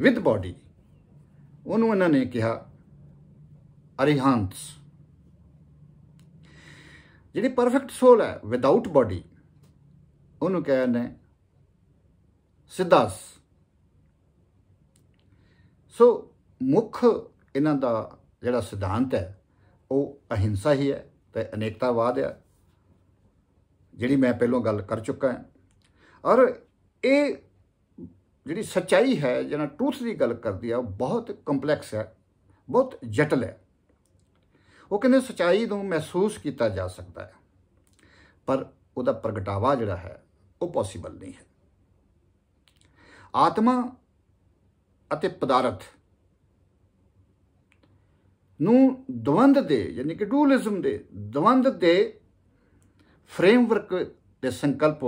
A: ਵਿਦ ਬਾਡੀ ਉਹਨੂੰ ਇਹਨਾਂ ਨੇ ਕਿਹਾ ਅਰਿਹਾਂਸ ਜਿਹੜੀ ਪਰਫੈਕਟ ਸੋਲ ਹੈ ਵਿਦਆਊਟ ਬਾਡੀ ਉਹਨੂੰ ਕਹਿੰਦੇ ਨੇ ਸਿੱਧਾਸ ਸੋ ਮੁੱਖ ਇਹਨਾਂ ਦਾ ਜਿਹੜਾ ਸਿਧਾਂਤ ਹੈ ਉਹ ਅਹਿੰਸਾ ਹੀ ਹੈ ਤੇ ਅਨੇਕਤਾਵਾਦ ਹੈ ਜਿਹੜੀ ਮੈਂ ਪਹਿਲਾਂ ਗੱਲ ਕਰ ਚੁੱਕਾ ਹਾਂ ਔਰ ਇਹ ਜਿਹੜੀ ਸੱਚਾਈ ਹੈ ਜਿਹੜਾ ਟਰੂਥ ਦੀ ਗੱਲ ਕਰਦੀ ਆ ਉਹ ਬਹੁਤ ਕੰਪਲੈਕਸ ਹੈ ਬਹੁਤ ਜਟਲ ਹੈ ਉਹ ਕਹਿੰਦੇ ਸੱਚਾਈ ਨੂੰ ਮਹਿਸੂਸ ਕੀਤਾ ਜਾ ਸਕਦਾ ਹੈ ਪਰ ਉਹਦਾ ਪ੍ਰਗਟਾਵਾ ਜਿਹੜਾ ਹੈ ਉਹ ਪੋਸੀਬਲ ਨਹੀਂ ਹੈ ਆਤਮਾ ਅਤੇ ਪਦਾਰਥ ਨੂੰ ਦਵੰਦ ਦੇ ਯਾਨੀ ਕਿ ਡੂਲਿਜ਼ਮ ਦੇ ਦਵੰਦ ਦੇ ਫਰੇਮਵਰਕ ਦੇ ਸੰਕਲਪ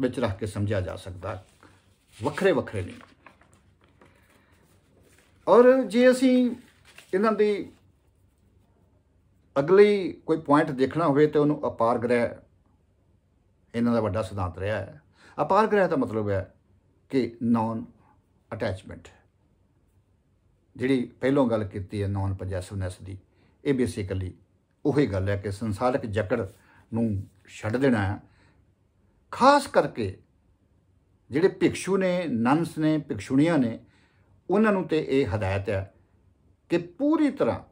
A: ਵਿੱਚ ਰੱਖ ਕੇ ਸਮਝਿਆ ਜਾ ਸਕਦਾ ਵੱਖਰੇ ਵੱਖਰੇ ਨੇ ਔਰ ਜੇ ਅਸੀਂ ਇਹਨਾਂ ਦੀ ਅਗਲੀ ਕੋਈ ਪੁਆਇੰਟ ਦੇਖਣਾ ਹੋਵੇ ਤੇ ਉਹਨੂੰ ਅਪਾਰ ਗ੍ਰਹਿ ਇਹਨਾਂ ਦਾ ਵੱਡਾ ਸਿਧਾਂਤ ਰਿਹਾ ਹੈ ਅਪਾਰ ਗ੍ਰਹਿ ਦਾ ਮਤਲਬ ਹੈ ਕਿ ਨਾਨ ਅਟੈਚਮੈਂਟ ਜਿਹੜੀ ਪਹਿਲੋਂ ਗੱਲ ਕੀਤੀ ਹੈ ਨੌਨ ਪੋਜੈਸਿਵਨੈਸ ਦੀ ਇਹ ਬੇਸਿਕਲੀ ਉਹੀ ਗੱਲ ਹੈ ਕਿ ਸੰਸਾਰਿਕ ਜਕੜ ਨੂੰ ਛੱਡ ਦੇਣਾ ਹੈ ਖਾਸ ਕਰਕੇ ਜਿਹੜੇ ਭਿਕਸ਼ੂ ਨੇ ਨੰਸ ਨੇ ਭਿਕਸ਼ੂਣੀਆਂ ਨੇ ਉਹਨਾਂ ਨੂੰ ਤੇ ਇਹ ਹਦਾਇਤ ਹੈ ਕਿ ਪੂਰੀ ਤਰ੍ਹਾਂ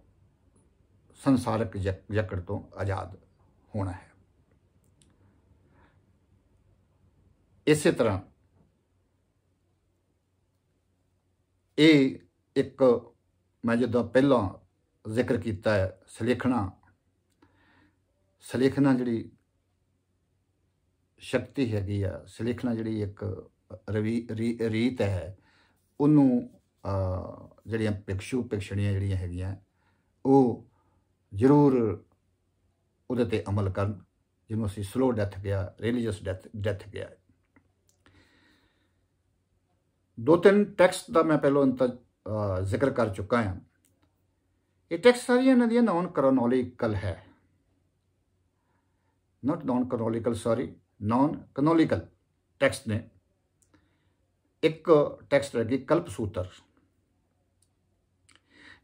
A: ਸੰਸਾਰਿਕ ਜਕੜ ਤੋਂ ਆਜ਼ਾਦ ਹੋਣਾ ਹੈ ਇਸੇ ਤਰ੍ਹਾਂ ਇਹ ਇੱਕ ਮੈਂ ਜਦੋਂ ਪਹਿਲਾਂ ਜ਼ਿਕਰ ਕੀਤਾ ਹੈ ਸਲੇਖਣਾ ਸਲੇਖਣਾ ਜਿਹੜੀ ਸ਼ਕਤੀ ਹੈਗੀ ਆ ਸਲੇਖਣਾ ਜਿਹੜੀ ਇੱਕ ਰਵੀ ਰੀਤ ਹੈ ਉਹਨੂੰ ਜਿਹੜੀਆਂ ਪਿਕਸ਼ੂ ਪਿਕਸ਼ਣੀਆਂ ਜਿਹੜੀਆਂ ਹੈਗੀਆਂ ਉਹ ਜ਼ਰੂਰ ਉਹਦੇ ਤੇ ਅਮਲ ਕਰਨ ਜਿਹਨੂੰ ਅਸੀਂ ਸਲੋ ਡੈਥ ਗਿਆ ਰਿਲੀਜੀਅਸ ਡੈਥ ਡੈਥ ਗਿਆ ਦੋ ਤਿੰਨ ਟੈਕਸਟ ਦਾ ਮੈਂ ਪਹਿਲਾਂ ਜ਼ਿਕਰ ਕਰ ਚੁੱਕਾ ਹਾਂ ਇਹ ਟੈਕਸਟ ਸਾਰੀਆਂ ਇਹਨਾਂ ਦੀਆਂ ਨਾਨ ਕ੍ਰੋਨੋਲੋਜੀਕਲ ਹੈ not non chronological sorry non chronological text ਨੇ ਇੱਕ ਟੈਕਸਟ ਕਿ ਕਲਪ ਸੂਤਰ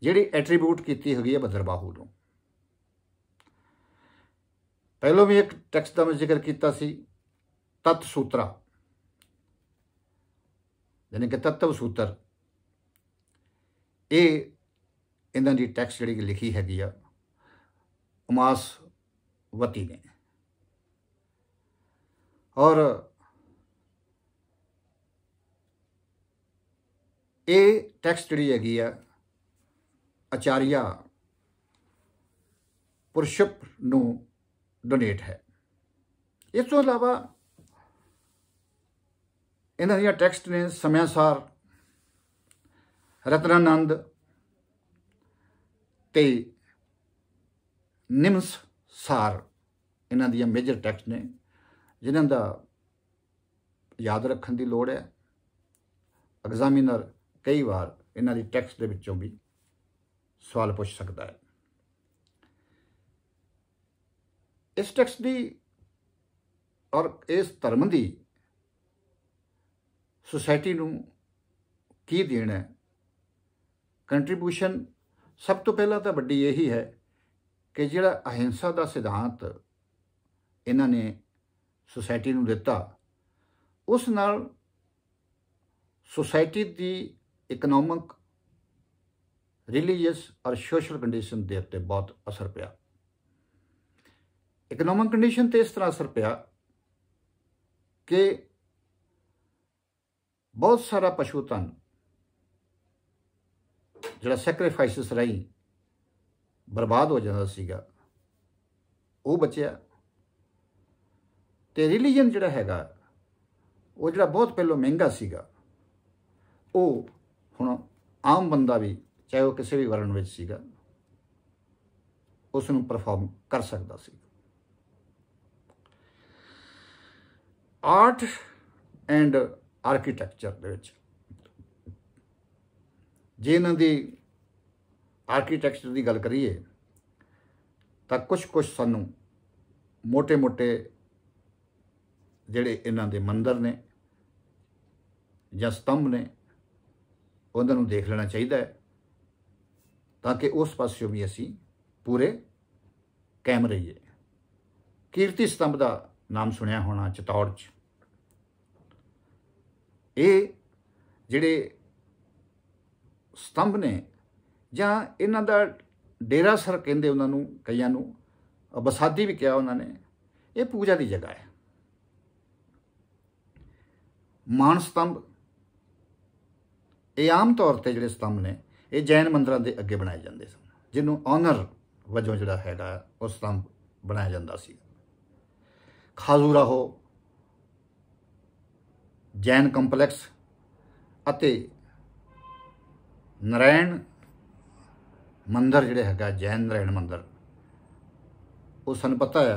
A: ਜਿਹੜੀ ਐਟਰੀਬਿਊਟ ਕੀਤੀ ਹੋਈ ਹੈ ਬਦਰਬਾਹੂ ਨੂੰ ਪਹਿਲਾਂ ਵੀ ਇੱਕ ਟੈਕਸਟ ਦਾ ਮੈਂ ਜ਼ਿਕਰ ਕੀਤਾ ਸੀ ਤਤ ਸੂਤਰਾ ਯਾਨੀ ਕਿ ਤਤਵ ਸੂਤਰ ਇਹ ਇਹਨਾਂ ਦੀ ਟੈਕਸ ਜਿਹੜੀ ਕਿ ਲਿਖੀ ਹੈਗੀ ਆ ਉਮਾਸ ਵਤੀ ਨੇ ਔਰ ਇਹ ਟੈਕਸਟ ਜਿਹੜੀ ਹੈਗੀ ਆ ਆਚਾਰੀਆ ਪੁਰਸ਼ਪ ਨੂੰ ਡੋਨੇਟ ਹੈ ਇਸ ਤੋਂ ਇਲਾਵਾ ਇਹਨਾਂ ਦੀਆਂ ਟੈਕਸਟ ਨੇ ਸਾਰ ਰਤਨਾਨੰਦ ਤੇ ਨਿਮਸ ਸਾਰ ਇਹਨਾਂ ਦੀਆਂ ਮੇਜਰ ਟੈਕਸਟ ਨੇ ਜਿਨ੍ਹਾਂ ਦਾ ਯਾਦ ਰੱਖਣ ਦੀ ਲੋੜ ਹੈ ਐਗਜ਼ਾਮੀਨਰ ਕਈ ਵਾਰ ਇਹਨਾਂ ਦੀ ਟੈਕਸਟ ਦੇ ਵਿੱਚੋਂ ਵੀ ਸਵਾਲ ਪੁੱਛ ਸਕਦਾ ਹੈ ਇਸ ਟੈਕਸਟ ਦੀ ਔਰ ਇਸ ਧਰਮ ਦੀ ਸੁਸਾਇਟੀ ਨੂੰ ਕੀ ਦੇਣਾ ਹੈ ਕੰਟਰੀਬਿਊਸ਼ਨ ਸਭ ਤੋਂ ਪਹਿਲਾਂ ਤਾਂ ਵੱਡੀ ਇਹੀ ਹੈ ਕਿ ਜਿਹੜਾ ਅਹਿੰਸਾ ਦਾ ਸਿਧਾਂਤ ਇਹਨਾਂ ਨੇ ਸੋਸਾਇਟੀ ਨੂੰ ਦਿੱਤਾ ਉਸ ਨਾਲ ਸੋਸਾਇਟੀ ਦੀ ਇਕਨੋਮਿਕ ਰਿਲੀਜੀਅਸ ਔਰ ਸੋਸ਼ਲ ਕੰਡੀਸ਼ਨ ਦੇ ਉੱਤੇ ਬਹੁਤ ਅਸਰ ਪਿਆ ਇਕਨੋਮਿਕ ਕੰਡੀਸ਼ਨ ਤੇ ਇਸ ਤਰ੍ਹਾਂ ਅਸਰ ਪਿਆ ਕਿ ਬਹੁਤ ਸਾਰਾ ਪਸ਼ੂ ਧਨ ਜਿਹੜਾ ਸੈਕਰੀਫਾਈਸਸ ਰਹੀ ਬਰਬਾਦ ਹੋ ਜਾਂਦਾ ਸੀਗਾ ਉਹ ਬਚਿਆ ਤੇ ਰਿਲੀਜੀਅਨ ਜਿਹੜਾ ਹੈਗਾ ਉਹ ਜਿਹੜਾ ਬਹੁਤ ਪਹਿਲਾਂ ਮਹਿੰਗਾ ਸੀਗਾ ਉਹ ਹੁਣ ਆਮ ਬੰਦਾ ਵੀ ਚਾਹੇ ਉਹ ਕਿਸੇ ਵੀ ਵਰਣ ਵਿੱਚ ਸੀਗਾ ਉਸ ਨੂੰ ਪਰਫਾਰਮ ਕਰ ਸਕਦਾ ਸੀ ਆਰਟ ਐਂਡ ਆਰਕੀਟੈਕਚਰ ਦੇ ਵਿੱਚ ਜੇ ਇਹਨਾਂ ਦੀ ਆਰਕੀਟੈਕਚਰ ਦੀ ਗੱਲ ਕਰੀਏ ਤਾਂ ਕੁਝ ਕੁਝ ਸਾਨੂੰ ਮੋٹے-ਮੋٹے ਜਿਹੜੇ ਇਹਨਾਂ ਦੇ ਮੰਦਰ ਨੇ ਜਾਂ ਸਤੰਭ ਨੇ ਉਹਨਾਂ ਨੂੰ ਦੇਖ ਲੈਣਾ ਚਾਹੀਦਾ ਹੈ ਤਾਂ ਕਿ ਉਸ ਪਾਸਿਓਂ ਵੀ ਅਸੀਂ ਪੂਰੇ ਕੈਮ ਰਹੀਏ ਕੀਰਤੀ ਸਤੰਭ ਦਾ ਨਾਮ ਸੁਣਿਆ ਹੋਣਾ ਚਤੌੜ 'ਚ ਇਹ ਜਿਹੜੇ ਸਤੰਭ ਨੇ ਜਾਂ ਇਹਨਾਂ ਦਾ ਡੇਰਾ ਸਰ ਕਹਿੰਦੇ ਉਹਨਾਂ ਨੂੰ ਕਈਆਂ ਨੂੰ ਬਸਾਦੀ ਵੀ ਕਿਹਾ ਉਹਨਾਂ ਨੇ ਇਹ ਪੂਜਾ ਦੀ ਜਗ੍ਹਾ ਹੈ ਮਾਨ ਸਤੰਭ ਇਹ ਆਮ ਤੌਰ ਤੇ ਜਿਹੜੇ ਸਤੰਭ ਨੇ ਇਹ ਜੈਨ ਮੰਦਰਾਂ ਦੇ ਅੱਗੇ ਬਣਾਏ ਜਾਂਦੇ ਸਨ ਜਿਹਨੂੰ ਆਨਰ ਵਜੋਂ ਜਿਹੜਾ ਹੈਗਾ ਉਹ ਸਤੰਭ ਬਣਾਇਆ ਜਾਂਦਾ ਸੀ ਖਾਜ਼ੂਰਾਹੋ ਜੈਨ ਕੰਪਲੈਕਸ ਅਤੇ ਨਰਾਇਣ ਮੰਦਰ ਜਿਹੜਾ ਹੈਗਾ ਜੈਨ ਨਰਾਇਣ ਮੰਦਰ ਉਹ ਸਾਨੂੰ ਪਤਾ ਹੈ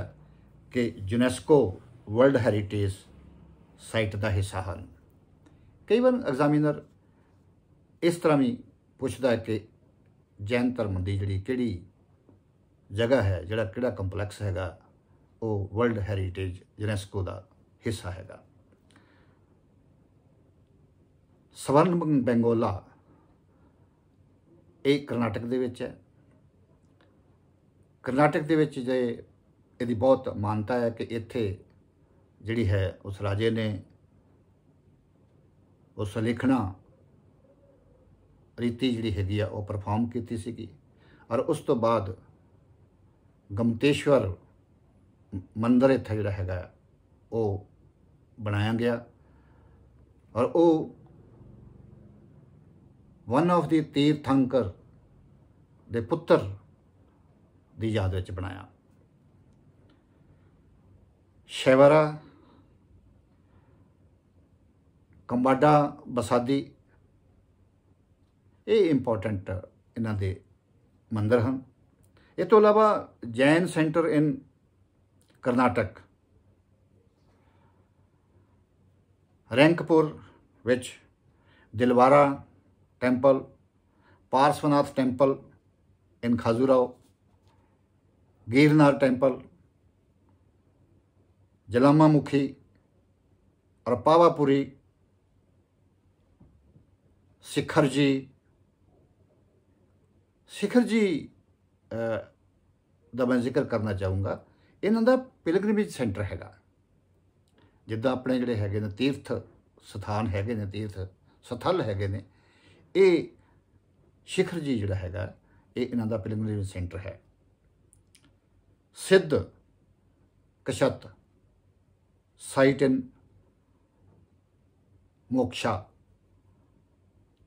A: ਕਿ ਯੂਨੈਸਕੋ ਵਰਲਡ ਹੈਰੀਟੇਜ ਸਾਈਟ ਦਾ ਹਿੱਸਾ ਹਨ ਕਈ ਵਾਰ ਐਗਜ਼ਾਮੀਨਰ ਇਸ ਤਰ੍ਹਾਂ ਵੀ ਪੁੱਛਦਾ ਹੈ ਕਿ ਜੈਨ ਧਰਮ ਦੀ ਜਿਹੜੀ ਕਿਹੜੀ ਜਗ੍ਹਾ ਹੈ ਜਿਹੜਾ ਕਿਹੜਾ ਕੰਪਲੈਕਸ ਹੈਗਾ ਉਹ ਵਰਲਡ ਹੈਰੀਟੇਜ ਯੂਨੈਸਕੋ ਦਾ ਹਿੱਸਾ ਹੈਗਾ ਸਵਰਨ ਬੰਗੋਲਾ ਇਹ ਕਰਨਾਟਕ ਦੇ ਵਿੱਚ ਹੈ ਕਰਨਾਟਕ ਦੇ ਵਿੱਚ ਜੇ ਇਹਦੀ ਬਹੁਤ ਮਾਨਤਾ ਹੈ ਕਿ ਇੱਥੇ ਜਿਹੜੀ ਹੈ ਉਸ ਰਾਜੇ ਨੇ ਉਸ ਲਿਖਣਾ ਰੀਤੀ ਜਿਹੜੀ ਹੈਗੀ ਆ ਉਹ ਪਰਫਾਰਮ ਕੀਤੀ ਸੀਗੀ ਔਰ ਉਸ ਤੋਂ ਬਾਅਦ ਗਮਤੇਸ਼ਵਰ ਮੰਦਰ ਇੱਥੇ ਜਿਹੜਾ ਹੈਗਾ ਉਹ ਬਣਾਇਆ ਗਿਆ ਔਰ ਉਹ ਵਨ ਆਫ ਦੀ ਤੀਰਥੰਕਰ ਦੇ ਪੁੱਤਰ ਦੀ ਯਾਦ ਵਿੱਚ ਬਣਾਇਆ ਸ਼ੈਵਰਾ ਕੰਬਾਡਾ ਬਸਾਦੀ ਇਹ ਇੰਪੋਰਟੈਂਟ ਇਹਨਾਂ ਦੇ ਮੰਦਰ ਹਨ ਇਹ ਤੋਂ ਇਲਾਵਾ ਜੈਨ ਸੈਂਟਰ ਇਨ ਕਰਨਾਟਕ ਰੈਂਕਪੁਰ ਵਿੱਚ Dilwara temple, Parsvanath temple in Khajuraho, Girnar temple, Jalamamukhi और पावापुरी शिखर जी शिखर ਜੀ ਦਾ ਮੈਂ ਜ਼ਿਕਰ ਕਰਨਾ ਚਾਹੂੰਗਾ ਇਹਨਾਂ ਦਾ ਪਿਲਗ੍ਰਿਮੇਜ ਸੈਂਟਰ ਹੈਗਾ ਜਿੱਦਾਂ ਆਪਣੇ ਜਿਹੜੇ ਹੈਗੇ ਨੇ ਤੀਰਥ ਸਥਾਨ ਹੈਗੇ ਨੇ ਤੀਰਥ ਸਥਲ ਹੈਗੇ ਨੇ ਇਹ ਸ਼ਿਖਰ ਜੀ ਜਿਹੜਾ ਹੈਗਾ ਇਹ ਇਹਨਾਂ ਦਾ ਪ੍ਰੀਲਿਮਿਨਰੀ ਸੈਂਟਰ ਹੈ ਸਿੱਧ ਕਸ਼ਤ ਸਾਈਟਨ ਮੋਕਸ਼ਾ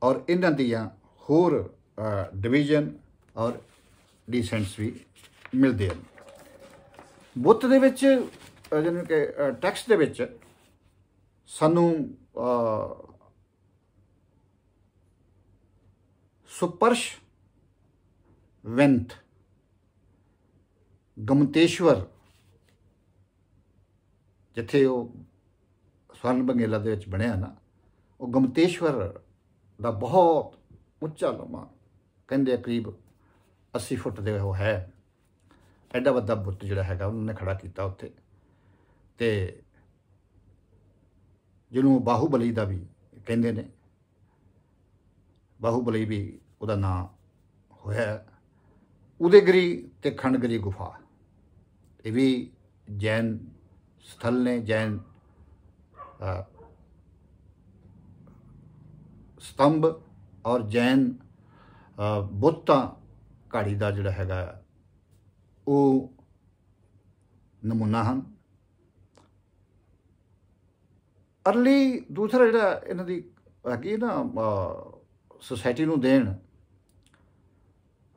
A: ਔਰ ਇਹਨਾਂ ਦੀਆਂ ਹੋਰ ਡਿਵੀਜ਼ਨ ਔਰ ਡਿਸੈਂਟਸ ਵੀ ਮਿਲਦੇ ਹਨ ਬੁੱਤ ਦੇ ਵਿੱਚ ਜਿਹਨੂੰ ਕਿ ਟੈਕਸਟ ਦੇ ਵਿੱਚ ਸਾਨੂੰ ਸੁਪਰਸ਼ ਵੈਂਥ ਗਮਤੇਸ਼ਵਰ ਜਿੱਥੇ ਉਹ ਸਵਰਨ ਬੰਗੇਲਾ ਦੇ ਵਿੱਚ ਬਣਿਆ ਨਾ ਉਹ ਗਮਤੇਸ਼ਵਰ ਦਾ ਬਹੁਤ ਉੱਚਾ ਲੰਮਾ ਕਹਿੰਦੇ ਕਰੀਬ 80 ਫੁੱਟ ਦੇ ਉਹ ਹੈ ਐਡਾ ਵੱਡਾ ਬੁੱਤ ਜਿਹੜਾ ਹੈਗਾ ਉਹਨਾਂ ਨੇ ਖੜਾ ਕੀਤਾ ਉੱਥੇ ਤੇ ਜਿਹਨੂੰ ਬਾਹੂਬਲੀ ਦਾ ਵੀ ਕਹਿੰਦੇ ਨੇ ਬਾਹੂਬਲੀ ਵੀ ਉਹਦਾ ਨਾਂ ਹੋਇਆ ਉਦੇਗਰੀ ਤੇ ਖੰਡਗਰੀ ਗੁਫਾ ਇਹ ਵੀ ਜੈਨ ਸਥਲ ਨੇ ਜੈਨ ਸਤੰਭ ਔਰ ਜੈਨ ਬੁੱਤਾਂ ਘਾੜੀ ਦਾ ਜਿਹੜਾ ਹੈਗਾ ਉਹ ਨਮੂਨਾ ਹਨ ਅਰਲੀ ਦੂਸਰਾ ਜਿਹੜਾ ਇਹਨਾਂ ਦੀ ਹੈਗੀ ਨਾ ਸੋਸਾਇਟੀ ਨੂੰ ਦੇਣ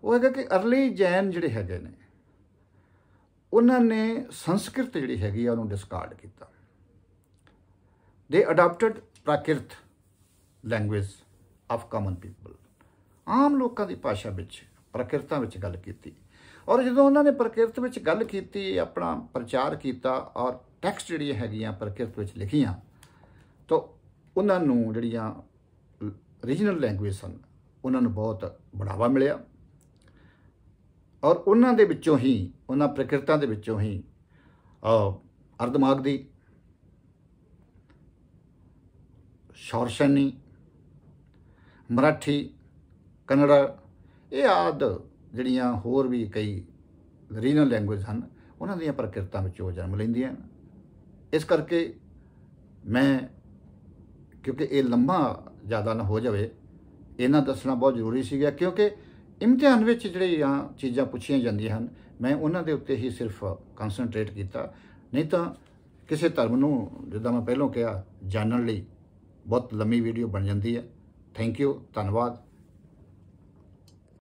A: ਉਹ ਹੈਗਾ ਕਿ ਅਰਲੀ ਜੈਨ ਜਿਹੜੇ ਹੈਗੇ ਨੇ ਉਹਨਾਂ ਨੇ ਸੰਸਕ੍ਰਿਤ ਜਿਹੜੀ ਹੈਗੀ ਆ ਉਹਨੂੰ ਡਿਸਕਾਰਡ ਕੀਤਾ ਦੇ adapted Prakrit language of common people ਆਮ ਲੋਕਾਂ ਦੀ ਭਾਸ਼ਾ ਵਿੱਚ ਪ੍ਰਕਿਰਤਾਂ ਵਿੱਚ ਗੱਲ ਕੀਤੀ ਔਰ ਜਦੋਂ ਉਹਨਾਂ ਨੇ ਪ੍ਰਕਿਰਤ ਵਿੱਚ ਗੱਲ ਕੀਤੀ ਆਪਣਾ ਪ੍ਰਚਾਰ ਕੀਤਾ ਔਰ ਟੈਕਸਟ ਜਿਹੜੀ ਹੈਗੀਆਂ ਪ੍ਰਕਿਰਤ ਵਿੱਚ ਲਿਖੀਆਂ ਤਾਂ ਉਹਨਾਂ ਨੂੰ ਜਿਹੜੀਆਂ ਰੀਜਨਲ ਲੈਂਗੁਏਜ ਸਨ ਉਹਨਾਂ ਨੂੰ ਬਹੁਤ ਬੜਾਵਾ ਮਿਲਿਆ ਔਰ ਉਹਨਾਂ ਦੇ ਵਿੱਚੋਂ ਹੀ ਉਹਨਾਂ ਪ੍ਰਕਿਰਤਾਂ ਦੇ ਵਿੱਚੋਂ ਹੀ ਅਰਧਮਾਗ ਦੀ ਸ਼ੌਰਸ਼ਨੀ ਮਰਾਠੀ ਕਨੜਾ ਇਹ ਆਦ ਜਿਹੜੀਆਂ ਹੋਰ ਵੀ ਕਈ ਰੀਜਨਲ ਲੈਂਗੁਏਜ ਹਨ ਉਹਨਾਂ ਦੀਆਂ ਪ੍ਰਕਿਰਤਾਂ ਵਿੱਚੋਂ ਜਨਮ ਲੈਂਦੀਆਂ ਇਸ ਕਰਕੇ ਮੈਂ ਕਿਉਂਕਿ ਇਹ ਲੰਮਾ ਜ਼ਿਆਦਾ ਨਾ ਹੋ ਜਾਵੇ ਇਹਨਾਂ ਦੱਸਣਾ ਬਹੁਤ ਜ਼ਰੂਰੀ ਸੀਗਾ ਕਿਉਂਕਿ ਇਮਤਿਹਾਨ ਵਿੱਚ ਜਿਹੜੀਆਂ ਚੀਜ਼ਾਂ ਪੁੱਛੀਆਂ ਜਾਂਦੀਆਂ ਹਨ ਮੈਂ ਉਹਨਾਂ ਦੇ ਉੱਤੇ ਹੀ ਸਿਰਫ ਕਨਸੈਂਟਰੇਟ ਕੀਤਾ ਨਹੀਂ ਤਾਂ ਕਿਸੇ ਧਰਮ ਨੂੰ ਜਿੱਦਾਂ ਮੈਂ ਪਹਿਲਾਂ ਕਿਹਾ ਜਾਣਨ ਲਈ ਬਹੁਤ ਲੰਮੀ ਵੀਡੀਓ ਬਣ ਜਾਂਦੀ ਹੈ ਥੈਂਕ ਯੂ ਧੰਨਵਾਦ